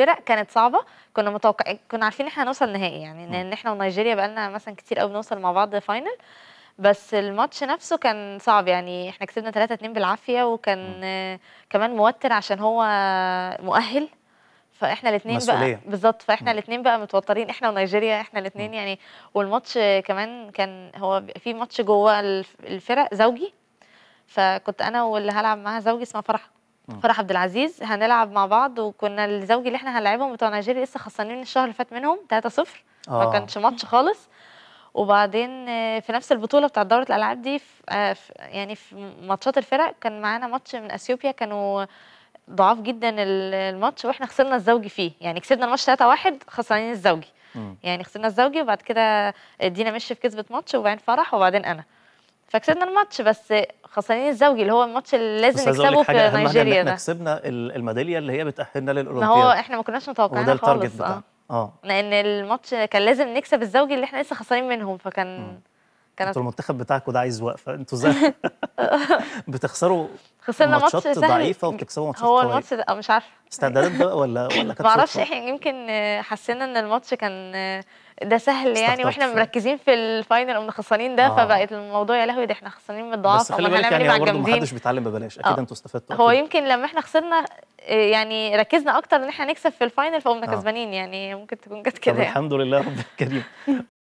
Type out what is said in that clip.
الفرق كانت صعبه كنا متوقعين كنا عارفين ان احنا نوصل نهائي يعني م. آه. ان احنا ونيجيريا بقالنا مثلا كتير قوي بنوصل مع بعض فاينل بس الماتش نفسه كان صعب يعني احنا كسبنا 3 2 بالعافيه وكان آه كمان موتر عشان هو مؤهل فاحنا الاثنين بقى بالظبط فاحنا آه. الاثنين بقى متوترين احنا ونيجيريا احنا الاثنين آه. يعني والماتش كمان كان هو في ماتش جوه الفرق زوجي فكنت انا واللي هلعب معاها زوجي اسمها فرح فرح عبد العزيز هنلعب مع بعض وكنا الزوجي اللي احنا هنلعبهم بتوع نيجيريا لسه خسرانين الشهر اللي فات منهم 3-0 ما آه. كانش ماتش خالص وبعدين آه، في نفس البطوله بتاعت دوره الالعاب دي في آه، يعني في ماتشات الفرق كان معانا ماتش من اثيوبيا كانوا ضعاف جدا الماتش واحنا خسرنا الزوجي فيه يعني كسبنا الماتش 3-1 خسرانين الزوجي يعني خسرنا الزوجي وبعد كده دينا مشي في كسبه ماتش وبعدين فرح وبعدين انا فكسبنا الماتش بس خسرانين الزوجي اللي هو الماتش اللي لازم نكسبه في نيجيريا ده كسبنا الميداليه اللي هي بتاهلنا للاولمبياد ما هو احنا ما كناش متوقعينها خالص اه اه لان الماتش كان لازم نكسب الزوجي اللي احنا لسه خسرانين منهم فكان م. كانت انتوا المنتخب بتاعكم ده عايز وقفه انتوا ازاي بتخسروا خسرنا ماتش سهل ضعيفه وبتكسبوا ماتشات هو الماتش ده مش عارفه استعدادات بقى ولا ولا كانت معرفش احنا يمكن حسينا ان الماتش كان ده سهل يعني واحنا مركزين في الفاينل قمنا خسرانين ده آه. فبقت الموضوع يا لهوي ده احنا خسرانين من الضعاف بس خلي بالك إيه يعني برضه محدش بيتعلم ببلاش اكيد آه. انتوا استفدتوا هو يمكن لما احنا خسرنا آه، يعني ركزنا اكتر ان احنا نكسب في الفاينل فقمنا آه. كسبانين يعني ممكن تكون جت كده يعني. الحمد لله رب الكريم